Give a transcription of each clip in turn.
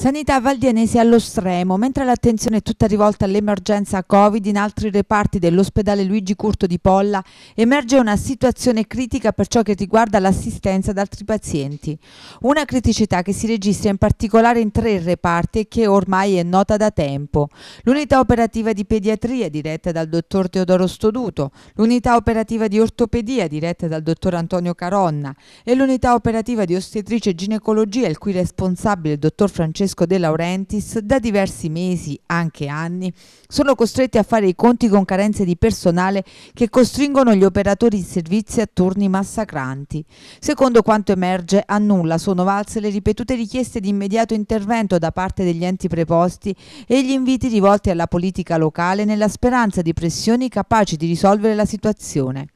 Sanità valdienese allo stremo, mentre l'attenzione è tutta rivolta all'emergenza Covid in altri reparti dell'ospedale Luigi Curto di Polla, emerge una situazione critica per ciò che riguarda l'assistenza ad altri pazienti. Una criticità che si registra in particolare in tre reparti e che ormai è nota da tempo. L'unità operativa di pediatria diretta dal dottor Teodoro Stoduto, l'unità operativa di ortopedia diretta dal dottor Antonio Caronna e l'unità operativa di ostetrice e ginecologia il cui responsabile il dottor Francesco Francesco De Laurentiis da diversi mesi, anche anni, sono costretti a fare i conti con carenze di personale che costringono gli operatori in servizio a turni massacranti. Secondo quanto emerge, a nulla sono valse le ripetute richieste di immediato intervento da parte degli enti preposti e gli inviti rivolti alla politica locale nella speranza di pressioni capaci di risolvere la situazione.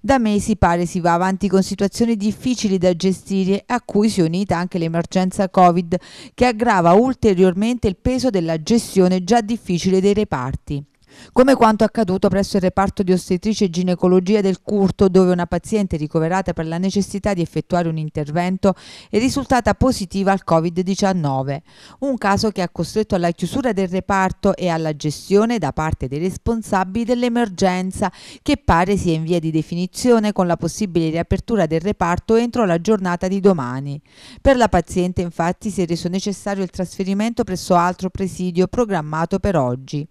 Da mesi pare si va avanti con situazioni difficili da gestire a cui si è unita anche l'emergenza Covid che aggrava ulteriormente il peso della gestione già difficile dei reparti come quanto accaduto presso il reparto di ostetrice e ginecologia del Curto dove una paziente ricoverata per la necessità di effettuare un intervento è risultata positiva al Covid-19, un caso che ha costretto alla chiusura del reparto e alla gestione da parte dei responsabili dell'emergenza che pare sia in via di definizione con la possibile riapertura del reparto entro la giornata di domani. Per la paziente infatti si è reso necessario il trasferimento presso altro presidio programmato per oggi.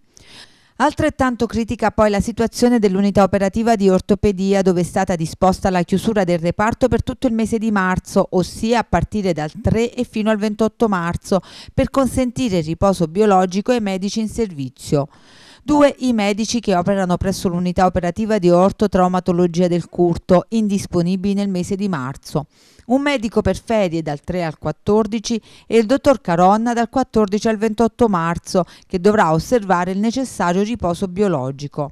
Altrettanto critica poi la situazione dell'unità operativa di ortopedia dove è stata disposta la chiusura del reparto per tutto il mese di marzo, ossia a partire dal 3 e fino al 28 marzo, per consentire il riposo biologico ai medici in servizio due i medici che operano presso l'unità operativa di ortotraumatologia del Curto, indisponibili nel mese di marzo, un medico per ferie dal 3 al 14 e il dottor Caronna dal 14 al 28 marzo, che dovrà osservare il necessario riposo biologico.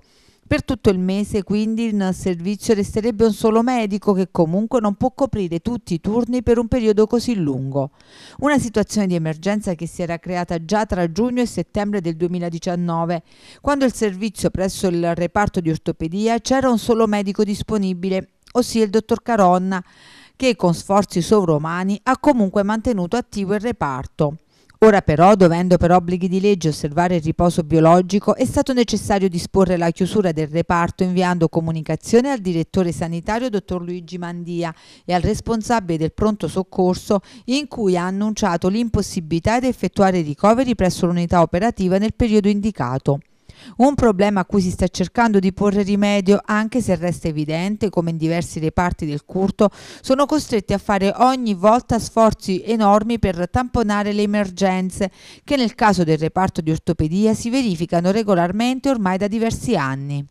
Per tutto il mese quindi in servizio resterebbe un solo medico che comunque non può coprire tutti i turni per un periodo così lungo. Una situazione di emergenza che si era creata già tra giugno e settembre del 2019, quando il servizio presso il reparto di ortopedia c'era un solo medico disponibile, ossia il dottor Caronna, che con sforzi sovrumani ha comunque mantenuto attivo il reparto. Ora però, dovendo per obblighi di legge osservare il riposo biologico, è stato necessario disporre la chiusura del reparto inviando comunicazione al direttore sanitario dottor Luigi Mandia e al responsabile del pronto soccorso in cui ha annunciato l'impossibilità di effettuare ricoveri presso l'unità operativa nel periodo indicato. Un problema a cui si sta cercando di porre rimedio anche se resta evidente come in diversi reparti del curto sono costretti a fare ogni volta sforzi enormi per tamponare le emergenze che nel caso del reparto di ortopedia si verificano regolarmente ormai da diversi anni.